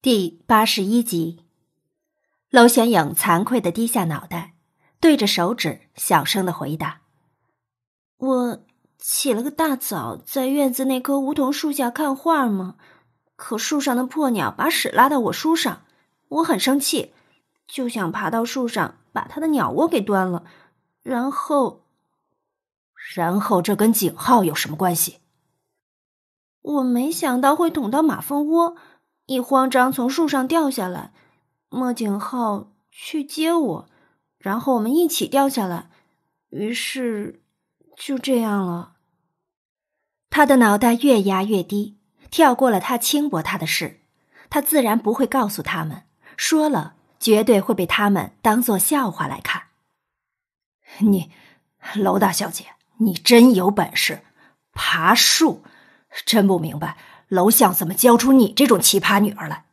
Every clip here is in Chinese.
第八十一集，楼玄影惭愧的低下脑袋，对着手指小声的回答：“我起了个大早，在院子那棵梧桐树下看画嘛，可树上的破鸟把屎拉到我书上，我很生气，就想爬到树上把它的鸟窝给端了，然后……然后这跟井号有什么关系？我没想到会捅到马蜂窝。”一慌张，从树上掉下来，莫景浩去接我，然后我们一起掉下来，于是就这样了。他的脑袋越压越低，跳过了他轻薄他的事，他自然不会告诉他们，说了绝对会被他们当做笑话来看。你，楼大小姐，你真有本事爬树，真不明白。娄相怎么教出你这种奇葩女儿来？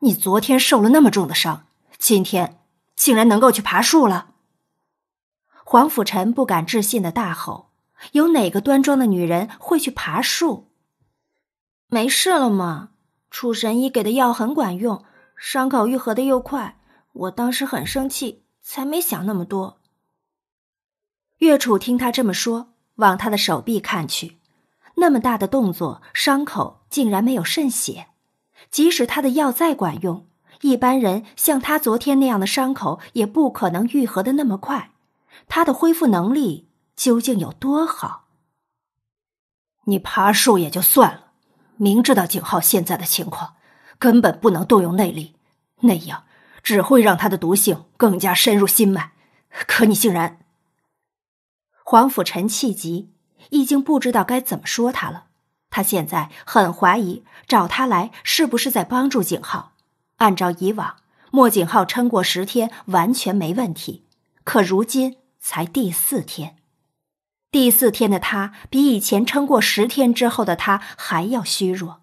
你昨天受了那么重的伤，今天竟然能够去爬树了？黄甫臣不敢置信的大吼：“有哪个端庄的女人会去爬树？”没事了吗？楚神医给的药很管用，伤口愈合的又快。我当时很生气，才没想那么多。岳楚听他这么说，往他的手臂看去。那么大的动作，伤口竟然没有渗血。即使他的药再管用，一般人像他昨天那样的伤口也不可能愈合的那么快。他的恢复能力究竟有多好？你爬树也就算了，明知道景浩现在的情况，根本不能动用内力，那样只会让他的毒性更加深入心脉。可你竟然……黄甫臣气急。已经不知道该怎么说他了。他现在很怀疑找他来是不是在帮助景浩。按照以往，莫景浩撑过十天完全没问题，可如今才第四天，第四天的他比以前撑过十天之后的他还要虚弱。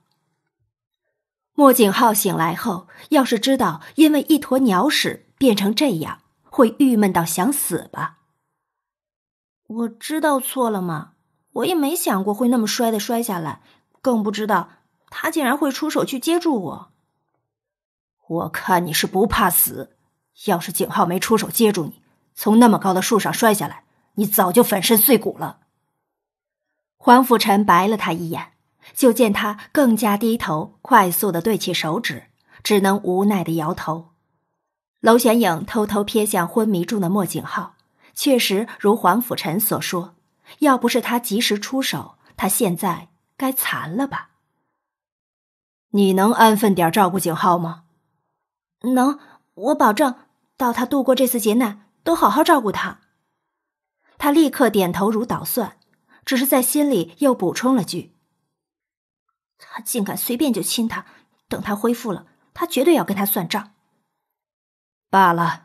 莫景浩醒来后，要是知道因为一坨鸟屎变成这样，会郁闷到想死吧？我知道错了吗？我也没想过会那么摔的摔下来，更不知道他竟然会出手去接住我。我看你是不怕死，要是景浩没出手接住你，从那么高的树上摔下来，你早就粉身碎骨了。黄甫臣白了他一眼，就见他更加低头，快速的对起手指，只能无奈的摇头。娄玄影偷偷瞥向昏迷中的莫景浩，确实如黄甫臣所说。要不是他及时出手，他现在该残了吧？你能安分点照顾景浩吗？能，我保证，到他度过这次劫难，都好好照顾他。他立刻点头如捣蒜，只是在心里又补充了句：“他竟敢随便就亲他，等他恢复了，他绝对要跟他算账。”罢了。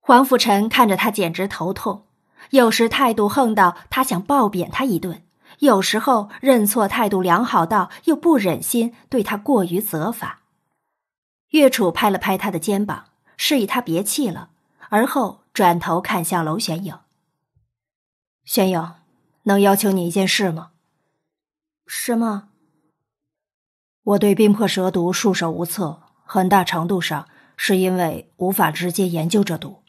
黄甫臣看着他，简直头痛。有时态度横到他想暴扁他一顿，有时候认错态度良好到又不忍心对他过于责罚。岳楚拍了拍他的肩膀，示意他别气了，而后转头看向楼玄影：“玄影，能要求你一件事吗？”“什么？”“我对冰魄蛇毒束手无策，很大程度上是因为无法直接研究这毒。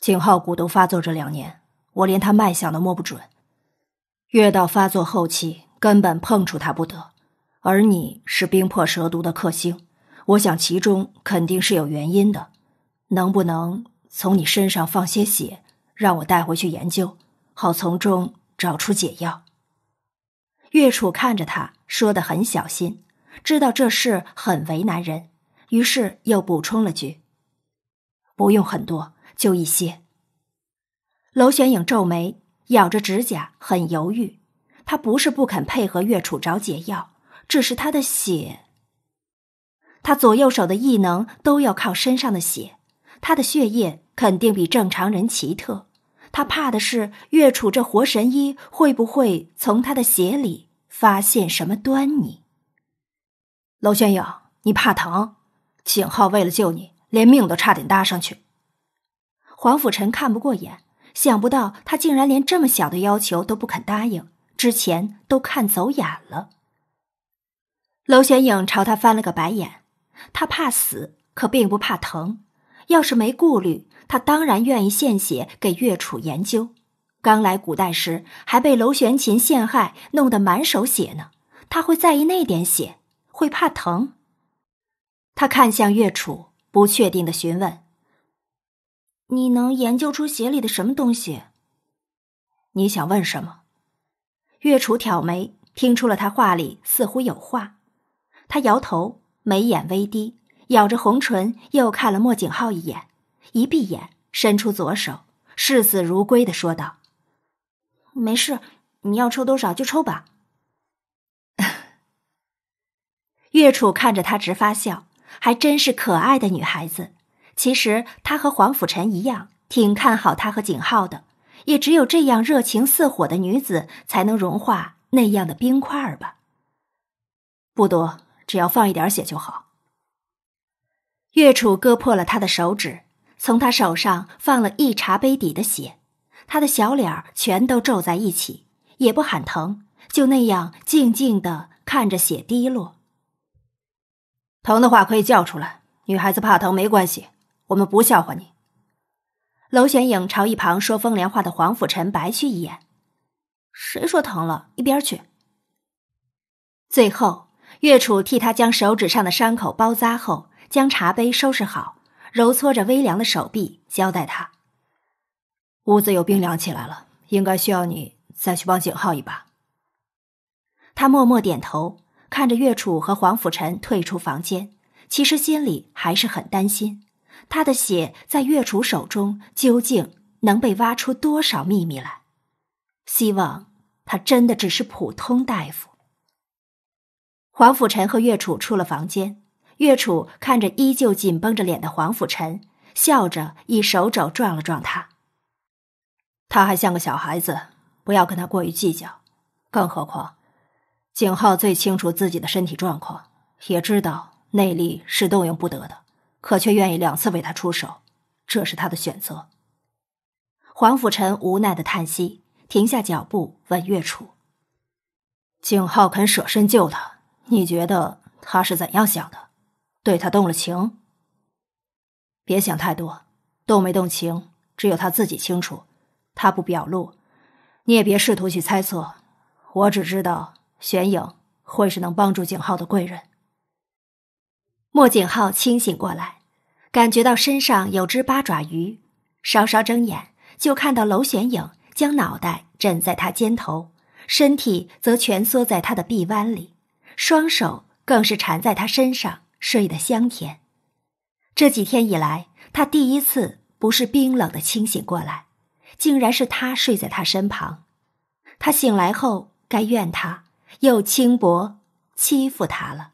景浩蛊毒发作这两年。”我连他脉象都摸不准，越到发作后期，根本碰触他不得。而你是冰魄蛇毒的克星，我想其中肯定是有原因的。能不能从你身上放些血，让我带回去研究，好从中找出解药？岳楚看着他说的很小心，知道这事很为难人，于是又补充了句：“不用很多，就一些。”娄玄影皱眉，咬着指甲，很犹豫。他不是不肯配合岳楚找解药，只是他的血，他左右手的异能都要靠身上的血，他的血液肯定比正常人奇特。他怕的是岳楚这活神医会不会从他的血里发现什么端倪。娄玄影，你怕疼？景浩为了救你，连命都差点搭上去。黄甫臣看不过眼。想不到他竟然连这么小的要求都不肯答应，之前都看走眼了。娄玄影朝他翻了个白眼，他怕死，可并不怕疼。要是没顾虑，他当然愿意献血给岳楚研究。刚来古代时还被娄玄琴陷害，弄得满手血呢。他会在意那点血？会怕疼？他看向岳楚，不确定的询问。你能研究出鞋里的什么东西？你想问什么？月楚挑眉，听出了他话里似乎有话。他摇头，眉眼微低，咬着红唇，又看了莫景浩一眼，一闭眼，伸出左手，视死如归的说道：“没事，你要抽多少就抽吧。”月楚看着他直发笑，还真是可爱的女孩子。其实他和黄甫臣一样，挺看好他和景浩的。也只有这样热情似火的女子，才能融化那样的冰块儿吧。不多，只要放一点血就好。岳楚割破了他的手指，从他手上放了一茶杯底的血。他的小脸儿全都皱在一起，也不喊疼，就那样静静的看着血滴落。疼的话可以叫出来，女孩子怕疼没关系。我们不笑话你。娄玄影朝一旁说风凉话的黄甫臣白去一眼，谁说疼了？一边去。最后，岳楚替他将手指上的伤口包扎后，将茶杯收拾好，揉搓着微凉的手臂，交代他：“屋子又冰凉起来了，应该需要你再去帮景浩一把。”他默默点头，看着岳楚和黄甫臣退出房间，其实心里还是很担心。他的血在岳楚手中究竟能被挖出多少秘密来？希望他真的只是普通大夫。黄甫臣和岳楚出了房间，岳楚看着依旧紧绷着脸的黄甫臣，笑着以手肘撞了撞他。他还像个小孩子，不要跟他过于计较。更何况，景浩最清楚自己的身体状况，也知道内力是动用不得的。可却愿意两次为他出手，这是他的选择。黄甫臣无奈的叹息，停下脚步问月楚：“景浩肯舍身救他，你觉得他是怎样想的？对他动了情？别想太多，动没动情，只有他自己清楚。他不表露，你也别试图去猜测。我只知道，玄影会是能帮助景浩的贵人。”莫景浩清醒过来，感觉到身上有只八爪鱼，稍稍睁眼就看到楼玄影将脑袋枕在他肩头，身体则蜷缩在他的臂弯里，双手更是缠在他身上，睡得香甜。这几天以来，他第一次不是冰冷的清醒过来，竟然是他睡在他身旁。他醒来后该怨他又轻薄欺负他了。